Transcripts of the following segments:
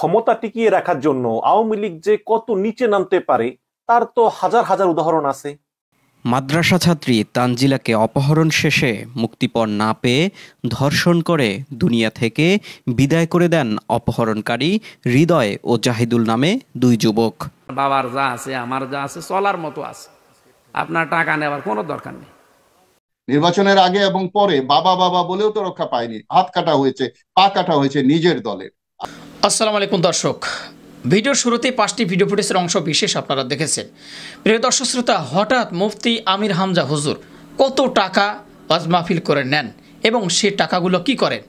ক্ষমতা টিকিয়ে রাখার জন্য আওয়ামী লীগ যে কত নিচে নামতে পারে তার তো হাজার হাজার উদাহরণ আছে মাদ্রাসা ছাত্রী তানজিলাকে অপহরণ শেষে মুক্তিপণ না পেয়ে ধর্ষণ করে দুনিয়া থেকে বিদায় করে দেন অপহরণকারী হৃদয় ও জাহিদুল নামে দুই যুবক বাবার যা আছে আমার যা আছে চলার মতো আছে আপনার টাকা নেওয়ার কোনো দরকার নেই নির্বাচনের আগে এবং পরে বাবা বাবা বলেও তো রক্ষা পায়নি হাত কাটা হয়েছে পা কাটা হয়েছে নিজের দলের আসসালামু আলাইকুম দর্শক ভিডিওর শুরুতে পাঁচটি ভিডিও ফুটেজের অংশ বিশেষ আপনারা দেখেছেন প্রিয় দর্শক শ্রোতা হঠাৎ মুফতি আমির হামজা হুজুর কত টাকা ওয়াজ মাহফিল করে নেন এবং সে টাকাগুলো কি করেন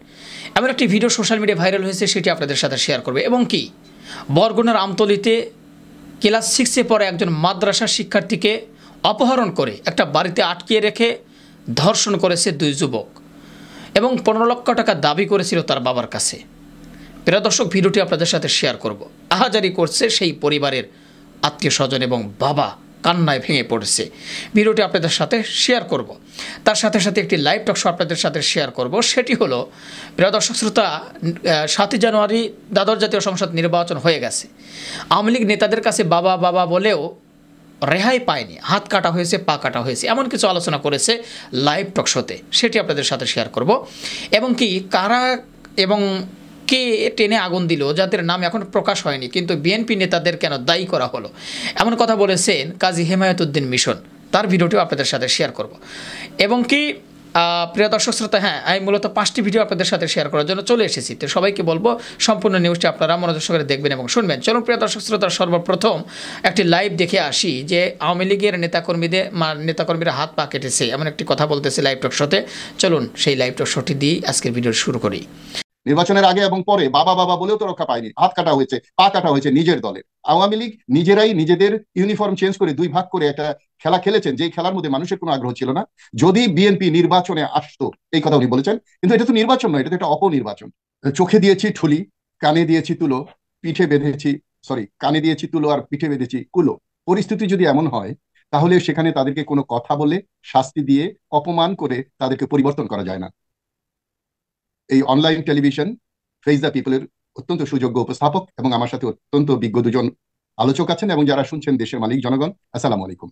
এমন একটি ভিডিও সোশ্যাল মিডিয়া ভাইরাল হয়েছে সেটি আপনাদের সাথে শেয়ার করবে এবং কি বরগুনার আমতলিতে ক্লাস সিক্সে পরে একজন মাদ্রাসা শিক্ষার্থীকে অপহরণ করে একটা বাড়িতে আটকিয়ে রেখে ধর্ষণ করেছে দুই যুবক এবং পনেরো লক্ষ টাকা দাবি করেছিল তার বাবার কাছে প্রিয় দর্শক ভিডিওটি আপনাদের সাথে শেয়ার করব আহাজারি করছে সেই পরিবারের আত্মীয় স্বজন এবং বাবা কান্নায় ভেঙে পড়েছে ভিডিওটি আপনাদের সাথে শেয়ার করব তার সাথে সাথে একটি লাইভ টক শো আপনাদের সাথে শেয়ার করব সেটি হলো প্রিয় দর্শক শ্রোতা সাতই জানুয়ারি দাদর জাতীয় সংসদ নির্বাচন হয়ে গেছে আওয়ামী লীগ নেতাদের কাছে বাবা বাবা বলেও রেহাই পায়নি হাত কাটা হয়েছে পা কাটা হয়েছে এমন কিছু আলোচনা করেছে লাইভ টক শোতে সেটি আপনাদের সাথে শেয়ার করব এবং কি কারা এবং কে টেনে আগুন দিল যাদের নাম এখন প্রকাশ হয়নি কিন্তু বিএনপি নেতাদের কেন দায়ী করা হলো এমন কথা বলেছেন কাজী হেমায়তুদ্দিন মিশন তার ভিডিওটিও আপনাদের সাথে শেয়ার করব এবং কি প্রিয় দর্শক শ্রোতা হ্যাঁ আমি মূলত পাঁচটি ভিডিও আপনাদের সাথে শেয়ার করার জন্য চলে এসেছি তো সবাইকে বলবো সম্পূর্ণ নিউজটি আপনারা মনোযোগ সহকারে দেখবেন এবং শুনবেন চলুন প্রিয় দর্শক শ্রোতা সর্বপ্রথম একটি লাইভ দেখে আসি যে আওয়ামী লীগের নেতাকর্মীদের নেতাকর্মীরা হাত পা কেটেছে এমন একটি কথা বলতেছে লাইভ টক শোতে চলুন সেই লাইভ টক শোটি দিয়ে আজকের ভিডিও শুরু করি নির্বাচনের আগে এবং পরে বাবা বাবা বলেও তো রক্ষা পায়নি হাত কাটা হয়েছে পা কাটা হয়েছে নিজের দলের আওয়ামী লীগ নিজেরাই নিজেদের ইউনিফর্ম চেঞ্জ করে দুই ভাগ করে একটা খেলা খেলেছেন যে খেলার মধ্যে মানুষের কোনো আগ্রহ ছিল না যদি বিএনপি নির্বাচনে আসতো এই কথা উনি বলেছেন কিন্তু এটা তো নির্বাচন নয় এটা তো একটা অপনির্বাচন চোখে দিয়েছি ঠুলি কানে দিয়েছি তুলো পিঠে বেঁধেছি সরি কানে দিয়েছি তুলো আর পিঠে বেঁধেছি কুলো পরিস্থিতি যদি এমন হয় তাহলে সেখানে তাদেরকে কোনো কথা বলে শাস্তি দিয়ে অপমান করে তাদেরকে পরিবর্তন করা যায় না এই অনলাইন টেলিভিশন ফেস দ্য পিপলের অত্যন্ত সুযোগ্য উপস্থাপক এবং আমার সাথে অত্যন্ত বিজ্ঞ দুজন আলোচক আছেন এবং যারা শুনছেন দেশের মালিক জনগণ আসসালাম আলাইকুম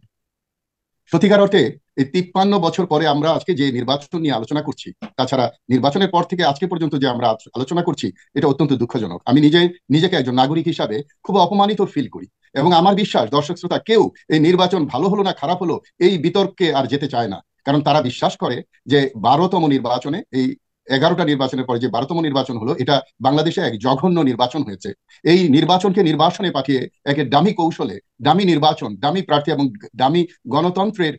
সত্যিকার অর্থে এই তিপ্পান্ন বছর পরে আমরা আজকে যে নির্বাচন নিয়ে আলোচনা করছি তাছাড়া নির্বাচনের পর থেকে আজকে পর্যন্ত যে আমরা আলোচনা করছি এটা অত্যন্ত দুঃখজনক আমি নিজে নিজেকে একজন নাগরিক হিসাবে খুব অপমানিত ফিল করি এবং আমার বিশ্বাস দর্শক শ্রোতা কেউ এই নির্বাচন ভালো হলো না খারাপ হলো এই বিতর্কে আর যেতে চায় না কারণ তারা বিশ্বাস করে যে বারোতম নির্বাচনে এই এগারোটা নির্বাচনের পরে যে বারোতম নির্বাচন হলো এটা বাংলাদেশে এক জঘন্য নির্বাচন হয়েছে এই নির্বাচনকে নির্বাচনে পাঠিয়ে একে দামি কৌশলে দামি নির্বাচন দামি প্রার্থী এবং দামি গণতন্ত্রের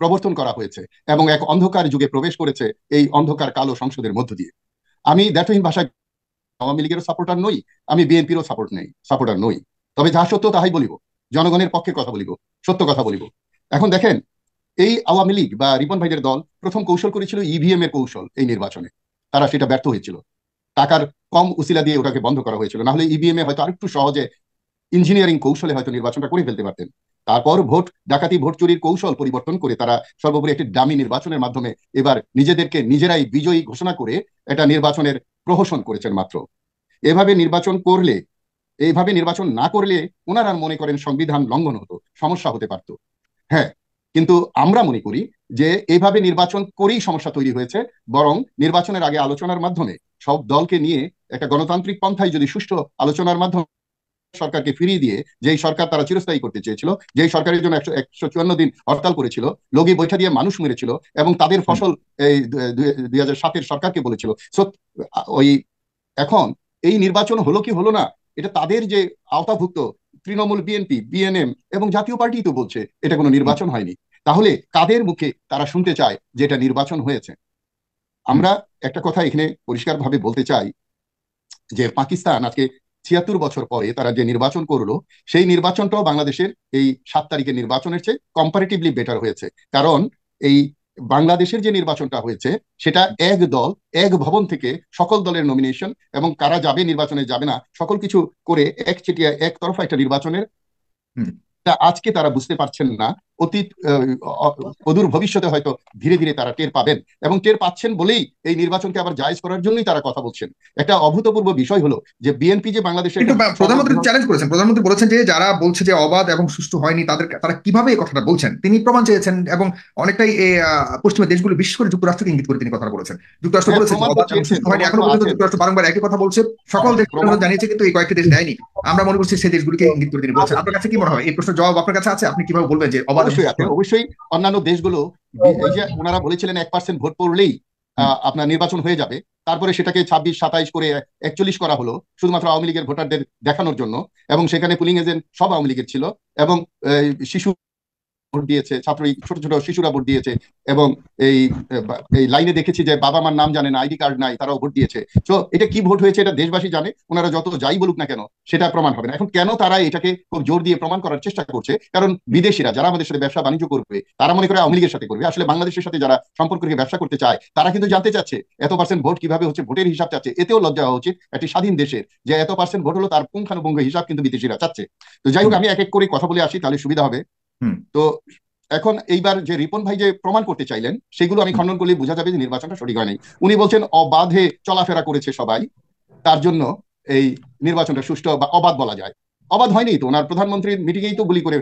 প্রবর্তন করা হয়েছে এবং এক অন্ধকার যুগে প্রবেশ করেছে এই অন্ধকার কালো সংসদের মধ্য দিয়ে আমি দেখহীন ভাষায় আওয়ামী লীগেরও সাপোর্টার নই আমি বিএনপিরও সাপোর্ট নেই সাপোর্টার নই তবে যা সত্য তাহাই বলিব জনগণের পক্ষে কথা বলিব সত্য কথা বলিব এখন দেখেন এই আওয়ামী লীগ বা রিপন ভাইদের দল প্রথম কৌশল করেছিল ইভিএম e এর কৌশল এই নির্বাচনে তারা সেটা ব্যর্থ হয়েছিল টাকার কম উসিলা দিয়ে ওটাকে বন্ধ করা হয়েছিল না হলে ইভিএম e এ হয়তো আরেকটু সহজে ইঞ্জিনিয়ারিং কৌশলে হয়তো নির্বাচনটা করে ফেলতে পারতেন তারপর ভোট ডাকাতি ভোট চুরির কৌশল পরিবর্তন করে তারা সর্বোপরি একটি দামি নির্বাচনের মাধ্যমে এবার নিজেদেরকে নিজেরাই বিজয়ী ঘোষণা করে এটা নির্বাচনের প্রহসন করেছেন মাত্র এভাবে নির্বাচন করলে এইভাবে নির্বাচন না করলে ওনারা মনে করেন সংবিধান লঙ্ঘন হতো সমস্যা হতে পারত হ্যাঁ কিন্তু আমরা মনে করি যে এইভাবে নির্বাচন করেই সমস্যা তৈরি হয়েছে বরং নির্বাচনের আগে আলোচনার মাধ্যমে সব দলকে নিয়ে একটা গণতান্ত্রিক পন্থায় যদি সুষ্ঠু আলোচনার মাধ্যমে সরকারকে ফিরিয়ে দিয়ে যেই সরকার তারা চিরস্থায়ী করতে চেয়েছিল যেই সরকারের জন্য একশো একশো চুয়ান্ন দিন হরতাল করেছিল লগি বৈঠা দিয়ে মানুষ মেরেছিল এবং তাদের ফসল এই দুই হাজার সাতের সরকারকে বলেছিল সো ওই এখন এই নির্বাচন হলো কি হলো না এটা তাদের যে আওতাভুক্ত তৃণমূল বিএনপি বিএনএম এবং জাতীয় পার্টি তো বলছে এটা কোনো নির্বাচন হয়নি তাহলে কাদের মুখে তারা শুনতে চায় যেটা নির্বাচন হয়েছে আমরা একটা কথা এখানে পরিষ্কারভাবে বলতে চাই যে পাকিস্তান আজকে ছিয়াত্তর বছর পরে তারা যে নির্বাচন করলো সেই নির্বাচনটাও বাংলাদেশের এই সাত তারিখের নির্বাচনের চেয়ে কম্পারেটিভলি বেটার হয়েছে কারণ এই বাংলাদেশের যে নির্বাচনটা হয়েছে সেটা এক দল এক ভবন থেকে সকল দলের নমিনেশন এবং কারা যাবে নির্বাচনে যাবে না সকল কিছু করে এক চেটিয়া এক তরফা একটা নির্বাচনের আজকে তারা বুঝতে পারছেন না অতীত অদূর ভবিষ্যতে হয়তো ধীরে ধীরে তারা টের পাবেন এবং টের পাচ্ছেন বলেই এই নির্বাচনকে আবার জায়জ করার জন্যই তারা কথা বলছেন একটা অভূতপূর্ব বিষয় হলো যে বিএনপি যে বাংলাদেশের প্রধানমন্ত্রী চ্যালেঞ্জ করেছেন প্রধানমন্ত্রী বলেছেন যে যারা বলছে যে অবাধ এবং সুষ্ঠু হয়নি তাদের তারা কিভাবে এই কথাটা বলছেন তিনি প্রমাণ চেয়েছেন এবং অনেকটাই পশ্চিমা দেশগুলো বিশেষ করে যুক্তরাষ্ট্রকে ইঙ্গিত করে তিনি কথা বলেছেন যুক্তরাষ্ট্র হ্যাঁ, বলেছে এখনো পর্যন্ত যুক্তরাষ্ট্র বারংবার একই কথা বলছে সকল হ্যাঁ, দেশ জানিয়েছে কিন্তু এই কয়েকটি দেশ দেয়নি আমরা মনে করছি সেই দেশগুলিকে ইঙ্গিত করে তিনি বলছেন আচ্ছা। আপনার কাছে কি মনে হয় এই প্রশ্ন জবাব আপনার কাছে আছে আপনি কিভাবে বলবেন যে অবশ্যই আছে অবশ্যই অন্যান্য দেশগুলো যে ওনারা বলেছিলেন এক পার্সেন্ট ভোট পড়লেই আপনার নির্বাচন হয়ে যাবে তারপরে সেটাকে ছাব্বিশ সাতাইশ করে একচল্লিশ করা হলো শুধুমাত্র আওয়ামী লীগের ভোটারদের দেখানোর জন্য এবং সেখানে পুলিং এজেন্ট সব আওয়ামী লীগের ছিল এবং শিশু ভোট দিয়েছে ছাত্র ছোট ছোট শিশুরা ভোট দিয়েছে এবং এই এই লাইনে দেখেছি যে বাবা মার নাম জানে না আইডি কার্ড নাই তারাও ভোট দিয়েছে তো এটা কি ভোট হয়েছে এটা দেশবাসী জানে ওনারা যত যাই বলুক না কেন সেটা প্রমাণ হবে না এখন কেন তারা এটাকে খুব জোর দিয়ে প্রমাণ করার চেষ্টা করছে কারণ বিদেশিরা যারা আমাদের সাথে ব্যবসা বাণিজ্য করবে তারা মনে করে আওয়ামী লীগের সাথে করবে আসলে বাংলাদেশের সাথে যারা সম্পর্ক রেখে ব্যবসা করতে চায় তারা কিন্তু জানতে চাচ্ছে এত পার্সেন্ট ভোট কিভাবে হচ্ছে ভোটের হিসাব চাচ্ছে এতেও লজ্জা হওয়া উচিত একটি স্বাধীন দেশের যে এত পার্সেন্ট ভোট হলো তার পুঙ্খানুপুঙ্খ হিসাব কিন্তু বিদেশিরা চাচ্ছে তো যাই হোক আমি এক এক করে কথা বলে আসি তাহলে সুবিধা হবে তো এখন এইবার যে রিপন ভাই যে প্রমাণ করতে চাইলেন সেগুলো আমি খণ্ডন করলে বোঝা যাবে যে নির্বাচনটা সঠিক হয়নি উনি বলছেন অবাধে চলাফেরা করেছে সবাই তার জন্য এই নির্বাচনটা সুষ্ঠু বা অবাধ বলা যায় অবাধ হয়নি তো ওনার প্রধানমন্ত্রীর মিটিংয়েই তো গুলি করে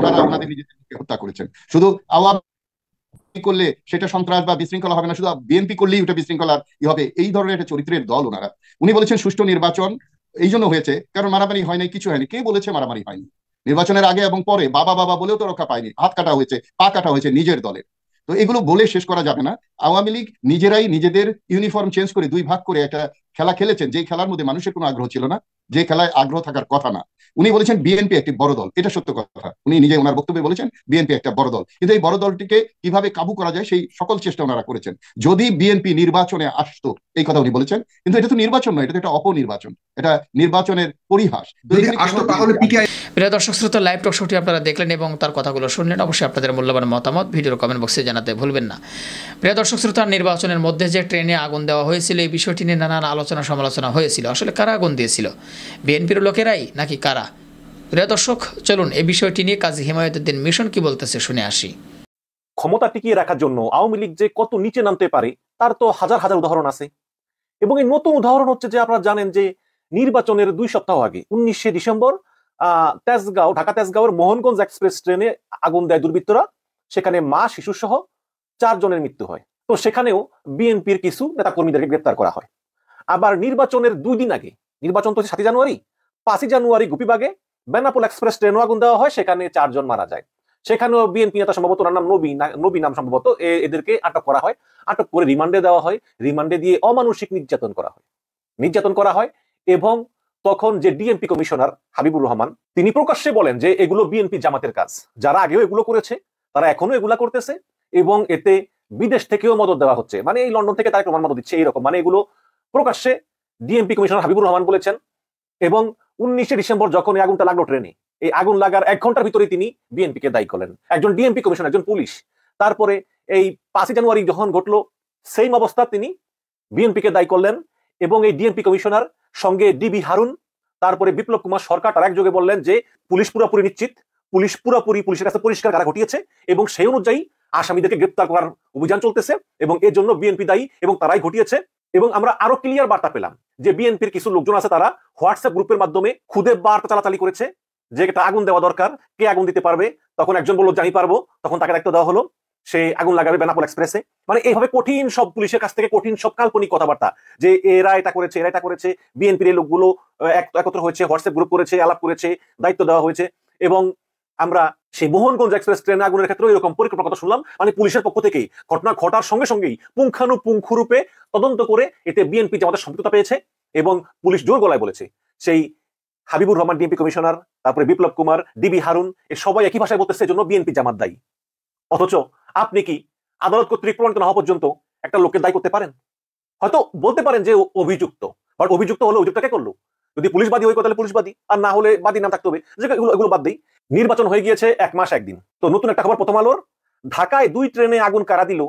ওনারা ওনাদের নিজেদের হত্যা করেছেন শুধু আওয়ামী করলে সেটা সন্ত্রাস বা বিশৃঙ্খলা হবে না শুধু বিএনপি করলেই ওটা বিশৃঙ্খলার ই হবে এই ধরনের একটা চরিত্রের দল ওনারা উনি বলেছেন সুষ্ঠু নির্বাচন এই জন্য হয়েছে কারণ মারামারি হয়নি কিছু হয়নি কে বলেছে মারামারি হয়নি নির্বাচনের আগে এবং পরে বাবা বাবা বলেও তো রক্ষা পায়নি হাত কাটা হয়েছে পা কাটা হয়েছে নিজের দলের তো এগুলো বলে শেষ করা যাবে না আওয়ামী লীগ নিজেরাই নিজেদের ইউনিফর্ম চেঞ্জ করে দুই ভাগ করে একটা খেলা খেলেছেন যে খেলার মধ্যে মানুষের কোনো আগ্রহ ছিল না যে খেলায় আগ্রহ থাকার কথা না উনি বলেছেন বিএনপি একটি বড় দল এটা সত্য কথা উনি নিজে ওনার বক্তব্যে বলেছেন বিএনপি একটা বড় দল কিন্তু এই বড় দলটিকে কিভাবে কাবু করা যায় সেই সকল চেষ্টা ওনারা করেছেন যদি বিএনপি নির্বাচনে আসতো এই কথা উনি বলেছেন কিন্তু এটা তো নির্বাচন নয় এটা তো একটা অপনির্বাচন এটা নির্বাচনের পরিহাস প্রিয় দর্শক শ্রোতা লাইভ টক শোটি আপনারা দেখলেন এবং তার কথাগুলো শুনলেন অবশ্যই আপনাদের মূল্যবান মতামত ভিডিওর কমেন্ট বক্সে জানাতে ভুলবেন না প্রিয় দর্শক শ্রোতা নির্বাচনের মধ্যে যে ট্রেনে আগুন দেওয়া হয়েছিল এই বিষয়টি নিয়ে নানান আলোচনা আলোচনা সমালোচনা হয়েছিল আসলে কারা আগুন দিয়েছিল বিএনপির লোকেরাই নাকি কারা প্রিয় দর্শক চলুন এই বিষয়টি নিয়ে কাজী হিমায়তুদ্দিন মিশন কি বলতেছে শুনে আসি ক্ষমতা টিকিয়ে রাখার জন্য আওয়ামী লীগ যে কত নিচে নামতে পারে তার তো হাজার হাজার উদাহরণ আছে এবং এই নতুন উদাহরণ হচ্ছে যে আপনারা জানেন যে নির্বাচনের দুই সপ্তাহ আগে উনিশে ডিসেম্বর তেজগাঁও ঢাকা তেজগাঁওয়ের মোহনগঞ্জ এক্সপ্রেস ট্রেনে আগুন দেয় দুর্বৃত্তরা সেখানে মা শিশুসহ চারজনের মৃত্যু হয় তো সেখানেও বিএনপির কিছু নেতাকর্মীদেরকে গ্রেপ্তার করা হয় আবার নির্বাচনের দুই দিন আগে নির্বাচন তো সাতই জানুয়ারি পাঁচই জানুয়ারি গুপিবাগে বেনাপুল এক্সপ্রেস ট্রেন আগুন দেওয়া হয় সেখানে চারজন মারা যায় সেখানেও বিএনপি নেতা সম্ভবত ওনার নাম নবী নবী নাম সম্ভবত এদেরকে আটক করা হয় আটক করে রিমান্ডে দেওয়া হয় রিমান্ডে দিয়ে অমানসিক নির্যাতন করা হয় নির্যাতন করা হয় এবং তখন যে ডিএমপি কমিশনার হাবিবুর রহমান তিনি প্রকাশ্যে বলেন যে এগুলো বিএনপি জামাতের কাজ যারা আগেও এগুলো করেছে তারা এখনো এগুলা করতেছে এবং এতে বিদেশ থেকেও মদত দেওয়া হচ্ছে মানে এই লন্ডন থেকে তারা প্রমাণ মদত দিচ্ছে এইরকম মানে এগুলো প্রকাশ্যে ডিএমপি কমিশনার হাবিবুর রহমান বলেছেন এবং উনিশে ডিসেম্বর যখন এই আগুনটা লাগলো ট্রেনে এই আগুন লাগার এক ঘন্টার ভিতরে তিনি বিএনপিকে দায়ী করলেন একজন ডিএমপি কমিশনার একজন পুলিশ তারপরে এই পাঁচই জানুয়ারি যখন ঘটলো সেইম অবস্থা তিনি বিএনপিকে দায়ী করলেন এবং এই ডিএমপি কমিশনার সঙ্গে ডিবি হারুন তারপরে বিপ্লব কুমার সরকার তার একযোগে বললেন যে পুলিশ পুরোপুরি নিশ্চিত পুলিশ পুরোপুরি পুলিশের কাছে পরিষ্কার কারা ঘটিয়েছে এবং সেই অনুযায়ী আসামিদেরকে গ্রেপ্তার করার অভিযান চলতেছে এবং এর জন্য বিএনপি দায়ী এবং তারাই ঘটিয়েছে এবং আমরা আরো ক্লিয়ার বার্তা পেলাম যে বিএনপির কিছু লোকজন আছে তারা হোয়াটসঅ্যাপ গ্রুপের মাধ্যমে খুদে বার্তা চালাচালি করেছে যে একটা আগুন দেওয়া দরকার কে আগুন দিতে পারবে তখন একজন বললো জানি পারবো তখন তাকে দায়িত্ব দেওয়া হলো সে আগুন লাগাবে বেনাপোল এক্সপ্রেসে মানে এইভাবে কঠিন সব পুলিশের কাছ থেকে কঠিন সব কাল্পনিক কথাবার্তা যে এরা এটা করেছে এরা এটা করেছে বিএনপির এই লোকগুলো একত্র হয়েছে হোয়াটসঅ্যাপ গ্রুপ করেছে আলাপ করেছে দায়িত্ব দেওয়া হয়েছে এবং আমরা সেই মোহনগঞ্জ এক্সপ্রেস ট্রেনে আগুনের ক্ষেত্রে এরকম পরিকল্পনার কথা শুনলাম মানে পুলিশের পক্ষ থেকেই ঘটনা ঘটার সঙ্গে সঙ্গেই পুঙ্খানুপুঙ্খ রূপে তদন্ত করে এতে বিএনপি আমাদের সম্পৃক্ততা পেয়েছে এবং পুলিশ জোর গলায় বলেছে সেই হাবিবুর রহমান ডিএমপি কমিশনার তারপরে বিপ্লব কুমার ডিবি হারুন এ সবাই একই ভাষায় বলতেছে জন্য বিএনপি জামাত দায়ী অথচ আপনি কি আদালত কর্তৃক প্রমাণিত না হওয়া পর্যন্ত একটা লোকের দায়ী করতে পারেন হয়তো বলতে পারেন যে অভিযুক্ত বাট অভিযুক্ত হলো অভিযুক্তকে করলো যদি পুলিশ বাদী হয় তাহলে পুলিশ বাদী আর না হলে বাদী নাম থাকতে হবে এগুলো বাদ দিই নির্বাচন হয়ে গিয়েছে এক মাস একদিন তো নতুন একটা খবর প্রথম আলোর ঢাকায় দুই ট্রেনে আগুন কারা দিল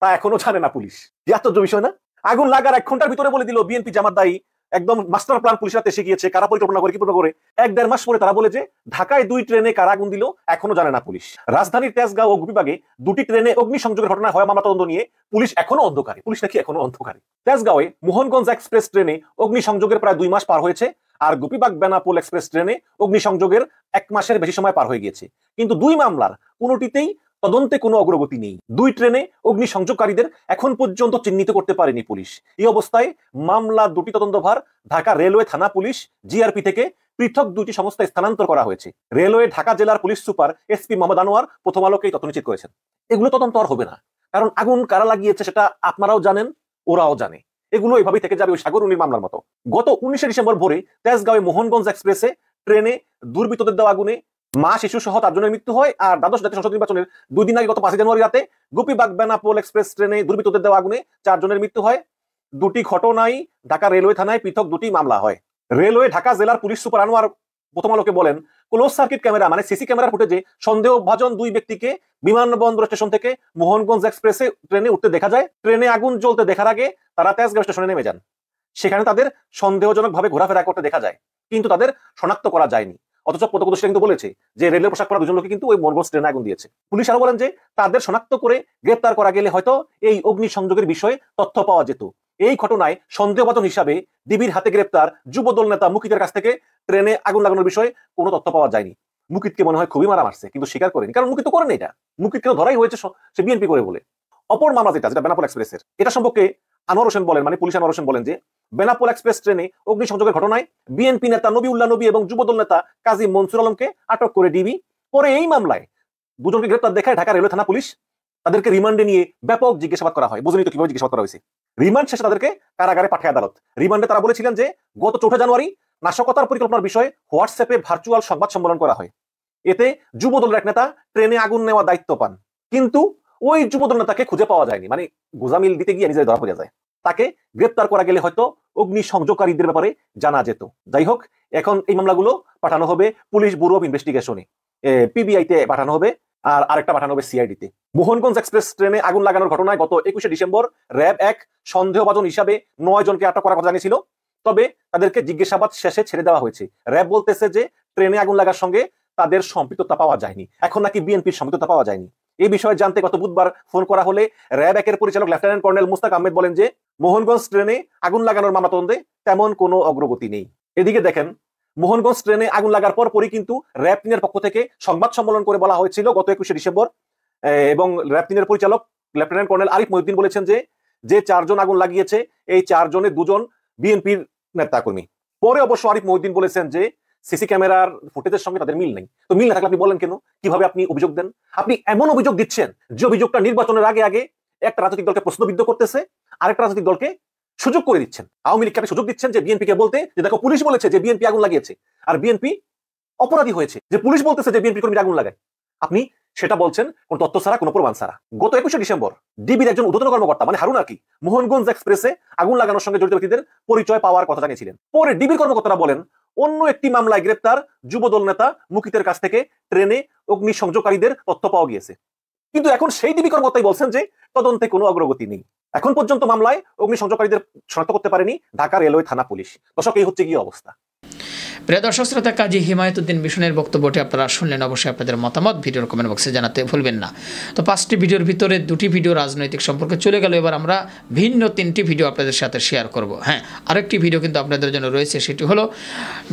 তা এখনো জানে না পুলিশ যে আশ্চর্য বিষয় না আগুন লাগার এক ঘন্টার ভিতরে বলে দিল বিএনপি জামার দায়ী একদম মাস্টার প্ল্যান পুলিশ রাতে শিখিয়েছে কারা পরিকল্পনা করে কি পরিকল্পনা করে এক দেড় মাস পরে তারা বলে যে ঢাকায় দুই ট্রেনে কারা আগুন দিল এখনো জানে না পুলিশ রাজধানীর তেজগাঁও ও গুপিবাগে দুটি ট্রেনে অগ্নিসংযোগের ঘটনা হয় মামলা তদন্ত নিয়ে পুলিশ এখনো অন্ধকারে পুলিশ নাকি এখনো অন্ধকারে তেজগাঁওয়ে মোহনগঞ্জ এক্সপ্রেস ট্রেনে অগ্নিসংযোগের প্রায় দুই মাস পার হয়েছে আর গুপিবাগ বেনাপোল এক্সপ্রেস ট্রেনে অগ্নিসংযোগের এক মাসের বেশি সময় পার হয়ে গিয়েছে কিন্তু দুই মামলার কোনোটিতেই তদন্তে কোনো অগ্রগতি নেই দুই ট্রেনে অগ্নি সংযোগকারীদের এখন পর্যন্ত চিহ্নিত করতে পারেনি পুলিশ এই অবস্থায় মামলা দুটি তদন্তভার ঢাকা রেলওয়ে থানা পুলিশ জিআরপি থেকে পৃথক দুটি সংস্থায় স্থানান্তর করা হয়েছে রেলওয়ে ঢাকা জেলার police super SP Mohammad Anwar Prothom আলোকেই তথ্য নিশ্চিত করেছেন এগুলো তদন্ত আর হবে না কারণ আগুন কারা লাগিয়েছে সেটা আপনারাও জানেন ওরাও জানে এগুলো এভাবেই থেকে যাবে ওই সাগর উনি মামলার মতো গত উনিশে ডিসেম্বর ভোরে তেজগাঁওয়ে মোহনগঞ্জ এক্সপ্রেসে ট্রেনে দুর্বৃত্তদের দেওয়া আগুনে মা শিশু সহ চারজনের মৃত্যু হয় আর দ্বাদশ জাতীয় সংসদ নির্বাচনের দুই দিন আগে গত পাঁচই জানুয়ারি রাতে বাগ বেনাপোল এক্সপ্রেস ট্রেনে দুর্বৃত্তদের দেওয়া আগুনে চারজনের মৃত্যু হয় দুটি ঘটনায় ঢাকা রেলওয়ে থানায় পৃথক দুটি মামলা হয় রেলওয়ে ঢাকা জেলার পুলিশ সুপার আনোয়ার প্রথম আলোকে বলেন ক্লোজ সার্কিট ক্যামেরা মানে সিসি ক্যামেরার ফুটেজে সন্দেহভাজন দুই ব্যক্তিকে বিমানবন্দর স্টেশন থেকে মোহনগঞ্জ এক্সপ্রেসে ট্রেনে উঠতে দেখা যায় ট্রেনে আগুন জ্বলতে দেখার আগে তারা তেজগাঁও স্টেশনে নেমে যান সেখানে তাদের সন্দেহজনকভাবে ঘোরাফেরা করতে দেখা যায় কিন্তু তাদের শনাক্ত করা যায়নি অথচ প্রত্যক্ষদর্শীরা কিন্তু বলেছে যে রেলের পোশাক পরা দুজন লোকে কিন্তু ওই মর্মস ট্রেনে আগুন দিয়েছে পুলিশ আরো বলেন যে তাদের শনাক্ত করে গ্রেপ্তার করা গেলে হয়তো এই অগ্নি সংযোগের বিষয়ে তথ্য পাওয়া যেত এই ঘটনায় সন্দেহবাদন হিসাবে ডিবির হাতে গ্রেপ্তার যুবদল নেতা মুকিতের কাছ থেকে ট্রেনে আগুন লাগানোর বিষয়ে কোনো তথ্য পাওয়া যায়নি মুকিতকে মনে হয় খুবই মারা মারছে কিন্তু স্বীকার করেনি কারণ মুকিত করেন এটা মুকিতকে ধরাই হয়েছে সে বিএনপি করে বলে অপর মামলা যেটা যেটা বেনাপুর এক্সপ্রেসের এটা সম্পর্কে আনোয়ার হোসেন বলেন মানে পুলিশ আনোয়ার হোসেন বলেন যে বেনাপোল এক্সপ্রেস ট্রেনে অগ্নিসংযোগের ঘটনায় বিএনপি নেতা নবী উল্লাহ নবী এবং যুবদল নেতা কাজী মনসুর আলমকে আটক করে ডিবি পরে এই মামলায় দুজনকে গ্রেপ্তার দেখায় ঢাকা রেলওয়ে থানা পুলিশ তাদেরকে রিমান্ডে নিয়ে ব্যাপক জিজ্ঞাসাবাদ করা হয় বুঝুনি তো কিভাবে জিজ্ঞাসাবাদ করা হয়েছে রিমান্ড শেষে তাদেরকে কারাগারে পাঠায় আদালত রিমান্ডে তারা বলেছিলেন যে গত চৌঠা জানুয়ারি নাশকতার পরিকল্পনার বিষয়ে হোয়াটসঅ্যাপে ভার্চুয়াল সংবাদ সম্মেলন করা হয় এতে যুবদলের এক নেতা ট্রেনে আগুন নেওয়ার দায়িত্ব পান কিন্তু ওই যুবদল তাকে খুঁজে পাওয়া যায়নি মানে গোজামিল দিতে গিয়ে নিজের ধরা পড়ে যায় তাকে গ্রেপ্তার করা গেলে হয়তো অগ্নি সংযোগকারীদের ব্যাপারে জানা যেত যাই হোক এখন এই মামলাগুলো পাঠানো হবে পুলিশ ব্যুরো অফ ইনভেস্টিগেশনে পিবিআইতে পাঠানো হবে আর আরেকটা পাঠানো হবে সিআইডিতে মোহনগঞ্জ এক্সপ্রেস ট্রেনে আগুন লাগানোর ঘটনায় গত একুশে ডিসেম্বর র্যাব এক সন্দেহভাজন হিসাবে নয় জনকে আটক করার কথা জানিয়েছিল তবে তাদেরকে জিজ্ঞাসাবাদ শেষে ছেড়ে দেওয়া হয়েছে র্যাব বলতেছে যে ট্রেনে আগুন লাগার সঙ্গে তাদের সম্পৃক্ততা পাওয়া যায়নি এখন নাকি বিএনপির সম্পৃক্ততা পাওয়া যায়নি এই বিষয়ে জানতে গত বুধবার ফোন করা হলে র্যাব একের পরিচালক লেফটেন্যান্ট কর্নেল মুস্তাক আহমেদ বলেন যে মোহনগঞ্জ ট্রেনে আগুন লাগানোর মামলা তেমন কোনো অগ্রগতি নেই এদিকে দেখেন মোহনগঞ্জ ট্রেনে আগুন লাগার পর পরই কিন্তু র্যাপিনের পক্ষ থেকে সংবাদ সম্মেলন করে বলা হয়েছিল গত একুশে ডিসেম্বর এবং র্যাপিনের পরিচালক লেফটেন্যান্ট কর্নেল আরিফ মহিউদ্দিন বলেছেন যে যে চারজন আগুন লাগিয়েছে এই চারজনে দুজন বিএনপির নেতাকর্মী পরে অবশ্য আরিফ মহিউদ্দিন বলেছেন যে সিসি ক্যামেরার ফুটেজের সঙ্গে তাদের মিল নেই তো মিল না থাকলে আপনি বলেন কেন কিভাবে আপনি অভিযোগ দেন আপনি এমন অভিযোগ দিচ্ছেন যে অভিযোগটা নির্বাচনের আগে আগে একটা রাজনৈতিক দলকে প্রশ্নবিদ্ধ করতেছে আরেকটা রাজনৈতিক দলকে সুযোগ করে দিচ্ছেন আওয়ামী লীগকে আপনি সুযোগ দিচ্ছেন যে বিএনপিকে বলতে যে দেখো পুলিশ বলেছে যে বিএনপি আগুন লাগিয়েছে আর বিএনপি অপরাধী হয়েছে যে পুলিশ বলতেছে যে বিএনপি কর্মীরা আগুন লাগায় আপনি সেটা বলছেন কোন তথ্য ছাড়া কোন প্রমাণ ছাড়া গত একুশে ডিসেম্বর ডিবির একজন উদ্বোধন কর্মকর্তা মানে হারুন আর কি মোহনগঞ্জ এক্সপ্রেসে আগুন লাগানোর সঙ্গে জড়িত ব্যক্তিদের পরিচয় পাওয়ার কথা জানিয়েছিলেন পরে ডিবির কর্মকর্তারা বলেন অন্য একটি মামলায় গ্রেপ্তার যুবদল নেতা মুকিতের কাছ থেকে ট্রেনে অগ্নিসংযোগকারীদের তথ্য পাওয়া গিয়েছে কিন্তু এখন সেই দিবি কর্মকর্তাই বলছেন যে তদন্তে কোনো অগ্রগতি নেই এখন পর্যন্ত মামলায় অগ্নিসংযোগকারীদের শনাক্ত করতে পারেনি ঢাকা রেলওয়ে থানা পুলিশ দশক এই হচ্ছে কি অবস্থা প্রিয় দর্শক শ্রোতা কাজী হিমায়তুদ্দিন মিশনের বক্তব্যটি আপনারা শুনলেন অবশ্যই আপনাদের মতামত ভিডিওর কমেন্ট বক্সে জানাতে ভুলবেন না তো পাঁচটি ভিডিওর ভিতরে দুটি ভিডিও রাজনৈতিক সম্পর্কে চলে গেল এবার আমরা ভিন্ন তিনটি ভিডিও আপনাদের সাথে শেয়ার করব হ্যাঁ আরেকটি ভিডিও কিন্তু আপনাদের জন্য রয়েছে সেটি হলো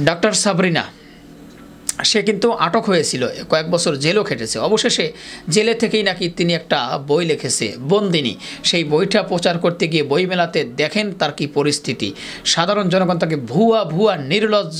ডাক্তার সাবরিনা সে কিন্তু আটক হয়েছিল কয়েক বছর জেলও খেটেছে অবশেষে জেলে থেকেই নাকি তিনি একটা বই লিখেছে বন্দিনী সেই বইটা প্রচার করতে গিয়ে বই মেলাতে দেখেন তার কি পরিস্থিতি সাধারণ জনগণ তাকে ভুয়া ভুয়া নির্লজ্জ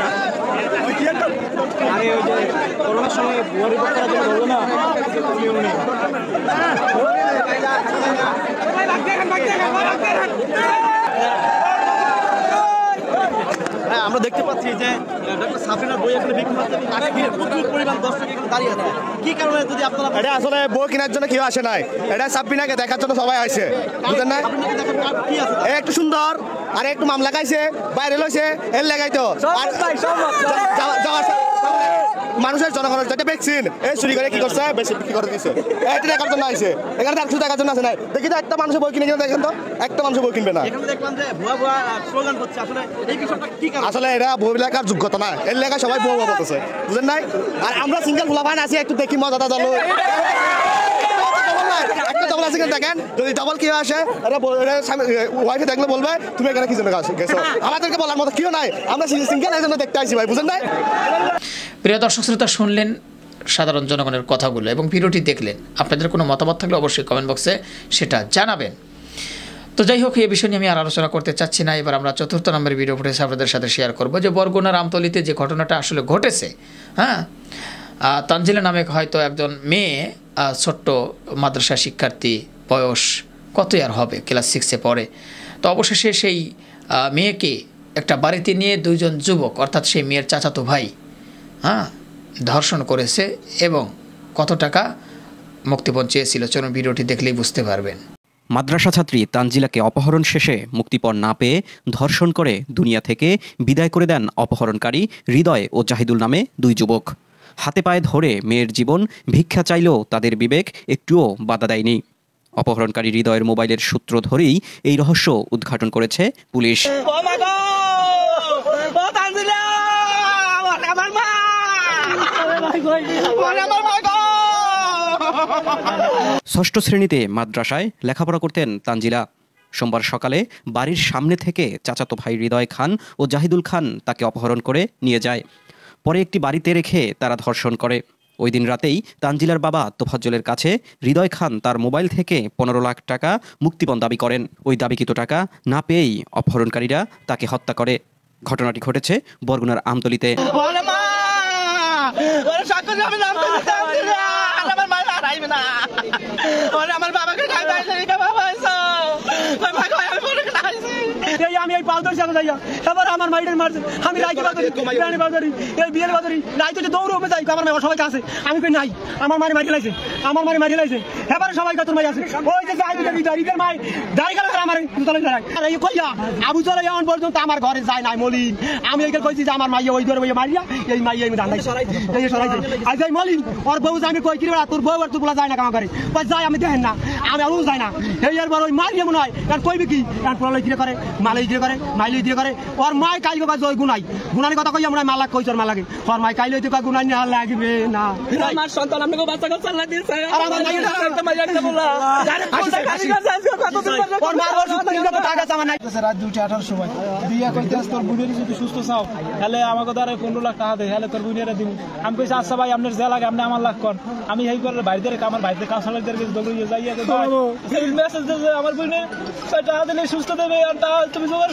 পারবি না আরে ওই যে করোনার সময় ভুয়া রিপোর্ট করার জন্য না উনি আমরা দেখতে পাচ্ছি যে ডক্টর সাফরিনার বই এখানে বিক্রি হচ্ছে প্রচুর পরিমাণ দর্শক এখানে দাঁড়িয়ে আছে কি কারণে যদি আপনারা এটা আসলে বই কেনার জন্য কেউ আসে নাই এটা সাফরিনাকে দেখার জন্য সবাই আসে বুঝলেন না একটু সুন্দর আর একটু মামলা খাইছে বাইরে লইছে এর লাগাই তো যাওয়ার মানুষের জনগণের যাতে ভ্যাকসিন এই চুরি করে কি করছে বেশি বিক্রি করে দিছে এটা দেখার জন্য আছে এখানে তার দেখার জন্য আছে না দেখি তো একটা মানুষের বই কিনে কিনে দেখেন তো একটা মানুষের বই কিনবে না আসলে এরা বই লেখার যোগ্যতা না এর লেখা সবাই বউ বাবা বুঝলেন নাই আর আমরা সিঙ্গেল ফুলাফান আছি একটু দেখি মজাটা দল দেখেন যদি কেউ আসে ওয়াইফে দেখলে বলবে তুমি আমাদেরকে কেউ নাই আমরা দেখতে ভাই প্রিয় দর্শক শ্রোতা শুনলেন সাধারণ জনগণের কথাগুলো এবং ভিডিওটি দেখলেন আপনাদের কোনো মতামত থাকলে অবশ্যই কমেন্ট বক্সে সেটা জানাবেন তো যাই হোক এই বিষয় নিয়ে আমি আর আলোচনা করতে চাচ্ছি না এবার আমরা চতুর্থ নম্বরের ভিডিও ফুটেজ আপনাদের সাথে শেয়ার করবো যে বরগুনার আমতলিতে যে ঘটনাটা আসলে ঘটেছে হ্যাঁ তানজিলা নামে হয়তো একজন মেয়ে ছোট্ট মাদ্রাসা শিক্ষার্থী বয়স কতই আর হবে ক্লাস সিক্সে পড়ে তো অবশেষে সেই মেয়েকে একটা বাড়িতে নিয়ে দুইজন যুবক অর্থাৎ সেই মেয়ের চাচাতো ভাই হ্যাঁ ধর্ষণ করেছে এবং কত টাকা মুক্তিপণ চেয়েছিল চলুন ভিডিওটি দেখলেই বুঝতে পারবেন মাদ্রাসা ছাত্রী তানজিলাকে অপহরণ শেষে মুক্তিপণ না পেয়ে ধর্ষণ করে দুনিয়া থেকে বিদায় করে দেন অপহরণকারী হৃদয় ও জাহিদুল নামে দুই যুবক হাতে পায়ে ধরে মেয়ের জীবন ভিক্ষা চাইলেও তাদের বিবেক একটুও বাধা দেয়নি অপহরণকারী হৃদয়ের মোবাইলের সূত্র ধরেই এই রহস্য উদ্ঘাটন করেছে পুলিশ oh ষষ্ঠ শ্রেণীতে মাদ্রাসায় লেখাপড়া করতেন তানজিলা সোমবার সকালে বাড়ির সামনে থেকে চাচাতো ভাই হৃদয় খান ও জাহিদুল খান তাকে অপহরণ করে নিয়ে যায় পরে একটি বাড়িতে রেখে তারা ধর্ষণ করে ওই দিন রাতেই তানজিলার বাবা তোফাজ্জলের কাছে হৃদয় খান তার মোবাইল থেকে পনেরো লাখ টাকা মুক্তিপণ দাবি করেন ওই দাবিকৃত টাকা না পেয়েই অপহরণকারীরা তাকে হত্যা করে ঘটনাটি ঘটেছে বরগুনার আমতলিতে আমার বাবা ভাই পাল ধরছে আমি যাইয়া এবার আমার মারছে আমি রাইকে এই বিয়ের রাইতে যে দৌড় হবে যাই আমার আমি কই নাই আমার মারি মারি লাইছে আমার মারি মারি লাইছে এবার সবাই মাই আছে ওই যে যাই মাই আমার দাঁড়াই এই কইয়া আবু চলে পর্যন্ত আমার ঘরে যায় নাই মলিন আমি এইকে কইছি যে আমার মাই ওই ধরে ওই মারিয়া এই মাই আমি দাঁড়াই এই সরাই আজ এই মলিন ওর বউ আমি কই কি তোর বউ আর তোর যায় না কাম করে কই যাই আমি দেখেন না আমি আরো যাই না এই আর বড় ওই মারিয়া মনে হয় কারণ কইবে কি কারণ করে মালে ঘিরে করে করে মাইলে দিয়ে করে ওর মাই কাইল কথা জয় গুনাই গুনানি কথা কই আমরা মালাক কইছর মালাকে ওর মাই কাইল দিয়ে কা গুনাই না লাগবে না আমার সন্তান আপনাকে বাচ্চা কথা সাল্লা দিয়েছে আর আমার নাই একটা মাইয়া একটা বললা আরে কথা কাজ কত দিন ওর মার ওষুধ কিনে তো টাকা চাওয়া নাই আচ্ছা, রাত 2টা 18 সময় দিয়া আস তোর বুনের যদি সুস্থ চাও তাহলে আমাকে ধরে 15 লাখ টাকা দে তাহলে তোর বুনেরা দিব আমি কইছি আচ্ছা ভাই আপনার যা লাগে আপনি আমার লাখ কর আমি হেই করে বাইরে আমার বাইরে কাউন্সিলরদের কাছে দৌড়িয়ে যাইয়া কই মেসেজ আমার বুনে টাকা দিলে সুস্থ দেবে আর তুমি জোগাড়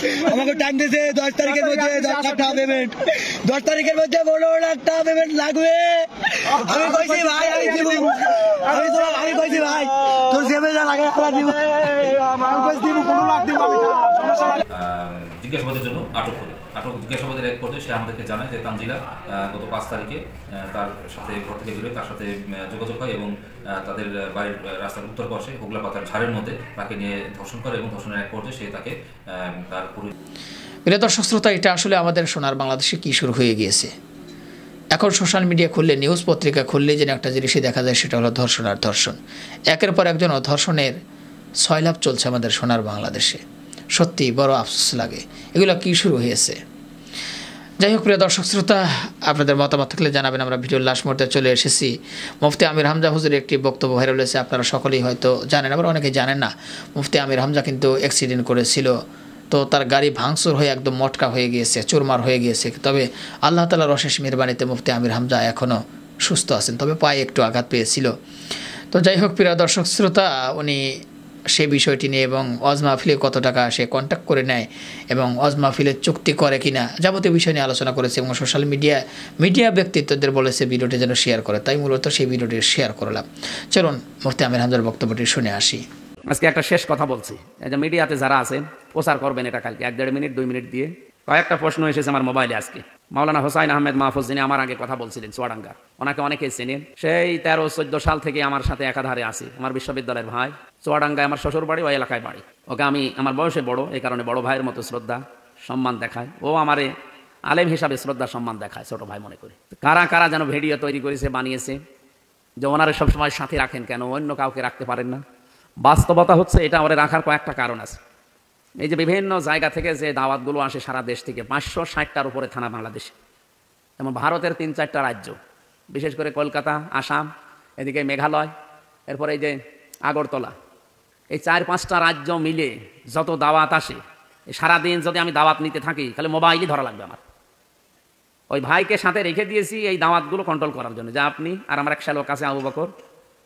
পেমেন্ট আমাকে টাইম দিছে দশ তারিখের মধ্যে দশ লাখ টাকা পেমেন্ট দশ তারিখের মধ্যে বড় লাখ টাকা পেমেন্ট লাগবে আমি কইছি ভাই আমি দিব আমি তো আমি কইছি ভাই তোর সেবে লাগে দিব আমি কইছি দিব পনেরো লাখ দিব আমি জিজ্ঞাসাবাদের জন্য আটক করে আটক জিজ্ঞাসাবাদের এক পর্যায়ে সে আমাদেরকে জানায় যে তানজিলা গত পাঁচ তারিখে তার সাথে ঘর থেকে বেরোয় তার সাথে যোগাযোগ হয় এবং তাদের বাড়ির রাস্তার উত্তর পাশে হোগলা পাতার ঝাড়ের মধ্যে তাকে নিয়ে ধর্ষণ করে এবং ধর্ষণের এক পর্যায়ে সে তাকে তার পুরো প্রিয় দর্শক শ্রোতা এটা আসলে আমাদের সোনার বাংলাদেশে কী শুরু হয়ে গিয়েছে এখন সোশ্যাল মিডিয়া খুললে নিউজ পত্রিকা খুললে যেন একটা জিনিসই দেখা যায় সেটা হলো ধর্ষণ আর ধর্ষণ একের পর একজন ধর্ষণের ছয় লাভ চলছে আমাদের সোনার বাংলাদেশে সত্যি বড় আফসোস লাগে এগুলো কি শুরু হয়েছে যাই হোক প্রিয় দর্শক শ্রোতা আপনাদের মতামত থাকলে জানাবেন আমরা ভিডিও লাস্ট মুহূর্তে চলে এসেছি মুফতি আমির হামজা হুজুর একটি বক্তব্য ভাইরাল হয়েছে আপনারা সকলেই হয়তো জানেন আবার অনেকে জানেন না মুফতি আমির হামজা কিন্তু অ্যাক্সিডেন্ট করেছিল তো তার গাড়ি ভাঙচুর হয়ে একদম মটকা হয়ে গিয়েছে চুরমার হয়ে গিয়েছে তবে আল্লাহ তালার অশেষ মেহরবানিতে মুফতি আমির হামজা এখনও সুস্থ আছেন তবে পায়ে একটু আঘাত পেয়েছিল তো যাই হোক প্রিয় দর্শক শ্রোতা উনি সে বিষয়টি নিয়ে এবং অজ মাহফিলে কত টাকা সে কন্ট্যাক্ট করে নেয় এবং অজ মাহফিলের চুক্তি করে কিনা যাবতীয় বিষয় নিয়ে আলোচনা করেছে এবং সোশ্যাল মিডিয়া মিডিয়া ব্যক্তিত্বদের বলেছে ভিডিওটি যেন শেয়ার করে তাই মূলত সেই ভিডিওটি শেয়ার করলাম চলুন মুফতি আমির হামদার বক্তব্যটি শুনে আসি আজকে একটা শেষ কথা বলছি যে মিডিয়াতে যারা আছেন প্রচার করবেন এটা কালকে এক দেড় মিনিট দুই মিনিট দিয়ে কয়েকটা প্রশ্ন এসেছে আমার মোবাইলে আজকে মাওলানা হোসাইন আহমেদ মাহফুজ যিনি আমার আগে কথা বলছিলেন চুয়াডাঙ্গার ওনাকে অনেকেই চেনেন সেই তেরো চোদ্দ সাল থেকে আমার সাথে একাধারে আছি আমার বিশ্ববিদ্যালয়ের ভাই চুয়াডাঙ্গায় আমার শ্বশুর বাড়ি ওই এলাকায় বাড়ি ওকে আমি আমার বয়সে বড় এই কারণে বড় ভাইয়ের মতো শ্রদ্ধা সম্মান দেখায় ও আমারে আলেম হিসাবে শ্রদ্ধা সম্মান দেখায় ছোট ভাই মনে করি কারা কারা যেন ভিডিও তৈরি করেছে বানিয়েছে যে ওনারা সবসময় সাথে রাখেন কেন অন্য কাউকে রাখতে পারেন না বাস্তবতা হচ্ছে এটা ওরা রাখার কয়েকটা কারণ আছে এই যে বিভিন্ন জায়গা থেকে যে দাওয়াতগুলো আসে সারা দেশ থেকে পাঁচশো ষাটটার উপরে থানা বাংলাদেশে যেমন ভারতের তিন চারটা রাজ্য বিশেষ করে কলকাতা আসাম এদিকে মেঘালয় এরপরে এই যে আগরতলা এই চার পাঁচটা রাজ্য মিলে যত দাওয়াত আসে সারাদিন যদি আমি দাওয়াত নিতে থাকি তাহলে মোবাইলই ধরা লাগবে আমার ওই ভাইকে সাথে রেখে দিয়েছি এই দাওয়াতগুলো কন্ট্রোল করার জন্য যা আপনি আর আমার এক লোক আছে আবু বকর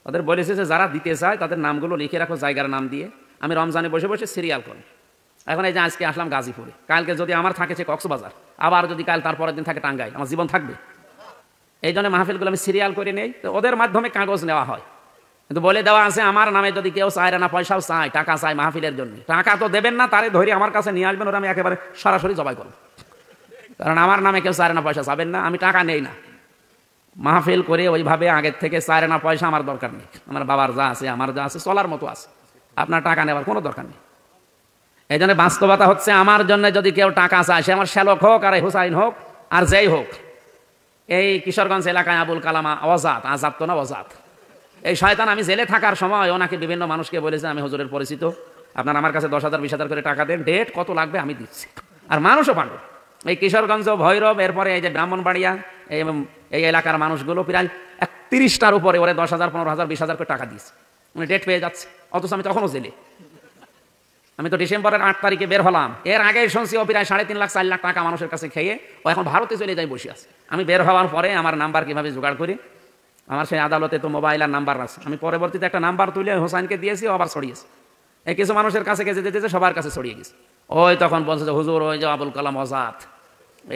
তাদের বলেছে যে যারা দিতে চায় তাদের নামগুলো লিখে রাখো জায়গার নাম দিয়ে আমি রমজানে বসে বসে সিরিয়াল করি এখন এই যে আজকে আসলাম গাজীপুরে কালকে যদি আমার থাকে সে কক্সবাজার আবার যদি কাল পরের দিন থাকে টাঙ্গাই আমার জীবন থাকবে এই জন্য মাহফিলগুলো আমি সিরিয়াল করে নেই তো ওদের মাধ্যমে কাগজ নেওয়া হয় কিন্তু বলে দেওয়া আছে আমার নামে যদি কেউ চায় না পয়সাও চায় টাকা চায় মাহফিলের জন্য টাকা তো দেবেন না তারে ধরে আমার কাছে নিয়ে আসবেন ওরা আমি একেবারে সরাসরি জবাই করবো কারণ আমার নামে কেউ চায় না পয়সা চাবেন না আমি টাকা নেই না মাহফিল করে ওইভাবে আগের থেকে চায় না পয়সা আমার দরকার নেই আমার বাবার যা আছে আমার যা আছে চলার মতো আছে আপনার টাকা নেওয়ার কোনো দরকার নেই এই জন্য বাস্তবতা হচ্ছে আমার জন্য যদি কেউ টাকা চায় সে আমার শ্যালক হোক আর হুসাইন হোক আর যেই হোক এই কিশোরগঞ্জ এলাকায় আবুল কালাম অজাত আজাদ তো না অজাত এই শয়তান আমি জেলে থাকার সময় ওনাকে বিভিন্ন মানুষকে বলেছে আমি হজুরের পরিচিত আপনার আমার কাছে দশ হাজার বিশ হাজার করে টাকা দেন ডেট কত লাগবে আমি দিচ্ছি আর মানুষও পান্ডু এই কিশোরগঞ্জ ভৈরব এরপরে এই যে ব্রাহ্মণবাড়িয়া এই এলাকার মানুষগুলো প্রায় একত্রিশটার উপরে ওরা দশ হাজার পনেরো হাজার বিশ হাজার করে টাকা দিয়েছে উনি ডেট পেয়ে যাচ্ছে অথচ আমি তখনও জেলে আমি তো ডিসেম্বরের আট তারিখে বের হলাম এর আগে শুনছি ও প্রায় সাড়ে তিন লাখ চার লাখ টাকা মানুষের কাছে খেয়ে ও এখন ভারতে চলে যায় বসে আছে আমি বের হওয়ার পরে আমার নাম্বার কীভাবে জোগাড় করি আমার সেই আদালতে তো মোবাইল আর নাম্বার আছে আমি পরবর্তীতে একটা নাম্বার তুলে হোসাইনকে দিয়েছি আবার ছড়িয়েছি এই কিছু মানুষের কাছে গেছে যেতে সবার কাছে ছড়িয়ে গেছে ওই তখন বলছে যে হুজুর ওই যে আবুল কালাম আজাদ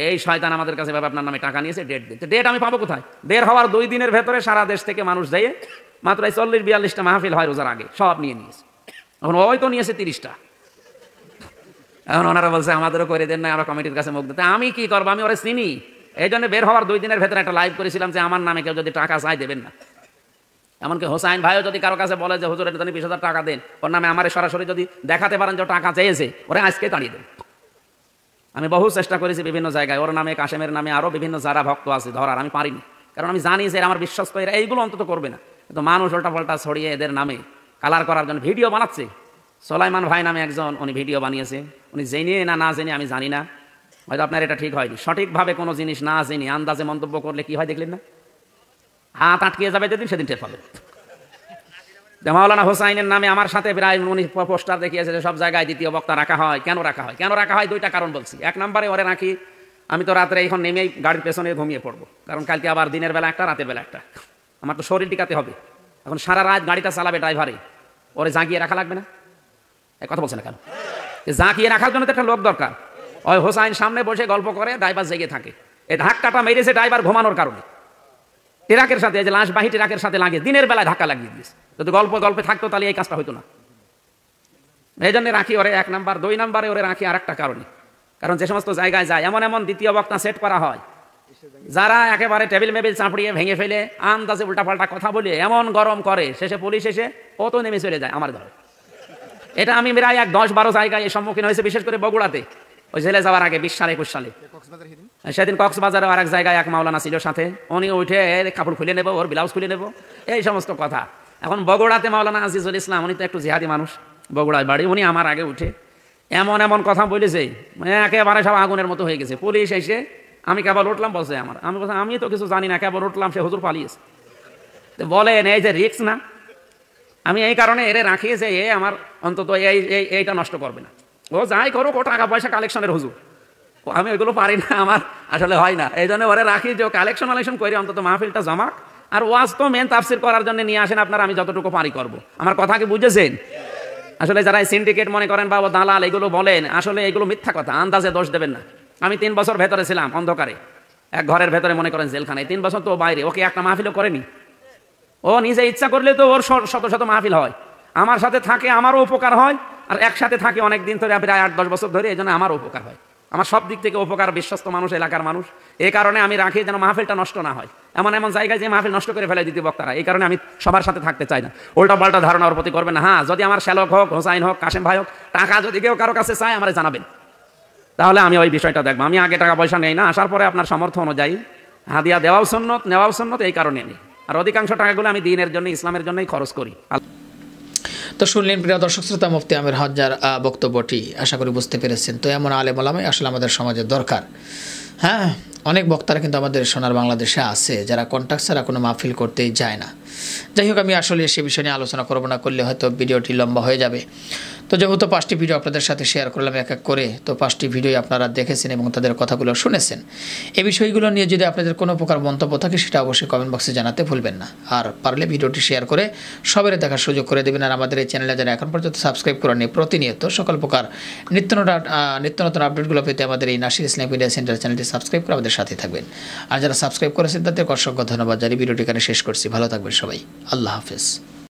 এই শয়তান আমাদের কাছে ভাবে আপনার নামে টাকা নিয়েছে ডেট দিতে ডেট আমি পাবো কোথায় বের হওয়ার দুই দিনের ভেতরে সারা দেশ থেকে মানুষ যাইয়ে মাত্র এই চল্লিশ বিয়াল্লিশটা মাহফিল হয় রোজার আগে সব নিয়ে নিয়েছে এখন ওই তো নিয়েছে তিরিশটা এখন ওনারা বলছে আমাদেরও করে দেন না আমরা কমিটির কাছে মুখ দিতে আমি কি করবো আমি ওরা চিনি এই জন্য বের হওয়ার দুই দিনের ভেতরে একটা লাইভ করেছিলাম যে আমার নামে কেউ যদি টাকা চাই দেবেন না এমনকি হোসাইন ভাইও যদি কারো কাছে বলে যে হুজুরের জন্য বিশ হাজার টাকা দেন ওর নামে আমার সরাসরি যদি দেখাতে পারেন যে টাকা চেয়েছে ওরা আজকে তাড়িয়ে দেন আমি বহু চেষ্টা করেছি বিভিন্ন জায়গায় ওর নামে কাশেমের নামে আরও বিভিন্ন যারা ভক্ত আছে ধরার আমি পারিনি কারণ আমি জানি যে আমার বিশ্বাস করে এইগুলো অন্তত করবে না কিন্তু মানুষ উল্টা পাল্টা ছড়িয়ে এদের নামে কালার করার জন্য ভিডিও বানাচ্ছে সোলাইমান ভাই নামে একজন উনি ভিডিও বানিয়েছে উনি জেনে না না জেনে আমি জানি না হয়তো আপনার এটা ঠিক হয়নি সঠিকভাবে কোনো জিনিস না জেনে আন্দাজে মন্তব্য করলে কি হয় দেখলেন না হাত আটকিয়ে যাবে যেদিন সেদিন টের পাবে মাওলানা হোসাইনের নামে আমার সাথে প্রায় উনি পোস্টার দেখিয়েছে যে সব জায়গায় দ্বিতীয় বক্তা রাখা হয় কেন রাখা হয় কেন রাখা হয় দুইটা কারণ বলছি এক নম্বরে ওরে রাখি আমি তো রাত্রে এখন নেমেই গাড়ির পেছনে ঘুমিয়ে পড়বো কারণ কালকে আবার দিনের বেলা একটা রাতের বেলা একটা আমার তো শরীর টিকাতে হবে এখন সারা রাত গাড়িটা চালাবে ড্রাইভারে ওরে জাগিয়ে রাখা লাগবে না কথা বলছে না কেন জাঁকিয়ে রাখার জন্য তো একটা লোক দরকার ওই হোসাইন সামনে বসে গল্প করে ড্রাইভার জেগে থাকে এই ধাক্কাটা মেরেছে ড্রাইভার ঘুমানোর কারণে ট্রাকের সাথে যে লাশ বাহি ট্রাকের সাথে লাগে দিনের বেলায় ধাক্কা লাগিয়ে দিয়েছে যদি গল্প গল্পে থাকতো তাহলে এই কাজটা হইতো না এই জন্য রাখি ওরে এক নাম্বার দুই নাম্বারে ওরে রাখি আর একটা কারণে কারণ যে সমস্ত জায়গায় যায় এমন এমন দ্বিতীয় বক্তা সেট করা হয় যারা একেবারে টেবিল মেবিল চাপড়িয়ে ভেঙে ফেলে আন্দাজে উল্টাপাল্টা কথা বলে এমন গরম করে শেষে পুলিশ এসে কত নেমে চলে যায় আমার ঘরে এটা আমি প্রায় এক দশ বারো জায়গায় সম্মুখীন হয়েছে বিশেষ করে বগুড়াতে ওই জেলে যাওয়ার আগে বিশ সালে একুশ সালে সেদিন কক্সবাজারে আর এক জায়গায় এক মাওলানা ছিল সাথে উনি উঠে কাপড় খুলে নেবো ওর ব্লাউজ খুলে নেবো এই সমস্ত কথা এখন বগুড়াতে মাওলানা আজিজুল ইসলাম উনি তো একটু জিহাদি মানুষ বগুড়ার বাড়ি উনি আমার আগে উঠে এমন এমন কথা বলেছে একেবারে সব আগুনের মতো হয়ে গেছে পুলিশ এসে আমি কেবল উঠলাম বলছে আমার আমি আমি তো কিছু জানি না কেবল উঠলাম সে হুজুর পালিয়েছে বলেন এই যে রিক্স না আমি এই কারণে এরে রাখি যে এ আমার অন্তত এই এইটা নষ্ট করবে না ও যাই করুক ও টাকা পয়সা কালেকশনের হুজুর ও আমি ওইগুলো পারি না আমার আসলে হয় না এই জন্য ওরে রাখি যে কালেকশন ওয়ালেকশন করি অন্তত মাহফিলটা জমাক আর ওয়াজ তো মেন তাফসির করার জন্য নিয়ে আসেন আপনারা আমি যতটুকু পারি করব আমার কথা কি বুঝেছেন আসলে যারা সিন্ডিকেট মনে করেন বা দালাল এগুলো বলেন আসলে এগুলো মিথ্যা কথা আন্দাজে দোষ দেবেন না আমি তিন বছর ভেতরে ছিলাম অন্ধকারে এক ঘরের ভেতরে মনে করেন জেলখানায় তিন বছর তো বাইরে ওকে একটা মাহফিলও করেনি ও নিজে ইচ্ছা করলে তো ওর শত শত মাহফিল হয় আমার সাথে থাকে আমারও উপকার হয় আর একসাথে থাকে অনেক দিন ধরে প্রায় আট দশ বছর ধরে এই জন্য আমারও উপকার হয় আমার সব দিক থেকে উপকার বিশ্বস্ত মানুষ এলাকার মানুষ এই কারণে আমি রাখি যেন মাহফিলটা নষ্ট না হয় এমন এমন জায়গায় যে মাহফিল নষ্ট করে ফেলে দিতে বক্তারা এই কারণে আমি সবার সাথে থাকতে চাই না উল্টা পাল্টা ধারণা ওর প্রতি করবেন হ্যাঁ যদি আমার শ্যালক হোক হোসাইন হোক কাশেম ভাই হোক টাকা যদি কেউ কারো কাছে চায় আমার জানাবেন তাহলে আমি ওই বিষয়টা দেখবো আমি আগে টাকা পয়সা নেই না আসার পরে আপনার সামর্থ্য অনুযায়ী হাদিয়া দেওয়াও সন্ন্যত নেওয়াও সন্ন্যত এই কারণে নেই আর অধিকাংশ টাকাগুলো আমি দিনের জন্য ইসলামের জন্যই খরচ করি তো শুনলেন প্রিয় দর্শক শ্রোতা মুফতি আমির হজ্জার বক্তব্যটি আশা করি বুঝতে পেরেছেন তো এমন আলেম আলামে আসলে আমাদের সমাজের দরকার হ্যাঁ অনেক বক্তারা কিন্তু আমাদের সোনার বাংলাদেশে আছে যারা কন্ট্যাক্ট ছাড়া কোনো মাহফিল করতেই যায় না যাই হোক আমি আসলে সে বিষয় নিয়ে আলোচনা করবো না করলে হয়তো ভিডিওটি লম্বা হয়ে যাবে তো যেহেতু পাঁচটি ভিডিও আপনাদের সাথে শেয়ার করলাম এক এক করে তো পাঁচটি ভিডিও আপনারা দেখেছেন এবং তাদের কথাগুলো শুনেছেন এই বিষয়গুলো নিয়ে যদি আপনাদের কোনো প্রকার মন্তব্য থাকে সেটা অবশ্যই কমেন্ট বক্সে জানাতে ভুলবেন না আর পারলে ভিডিওটি শেয়ার করে সবারই দেখার সুযোগ করে দেবেন আর আমাদের এই চ্যানেলে যারা এখন পর্যন্ত সাবস্ক্রাইব করেনি প্রতিনিয়ত সকল প্রকার নিত্য নিত্য নতুন আপডেটগুলো পেতে আমাদের এই নাসির ইসলাম মিডিয়া সেন্টার চ্যানেলটি সাবস্ক্রাইব করে আমাদের সাথে থাকবেন আর যারা সাবস্ক্রাইব করেছেন তাদের অসংখ্য ধন্যবাদ জানি ভিডিওটি এখানে শেষ করছি ভালো থাকবেন সবাই আল্লাহ হাফেজ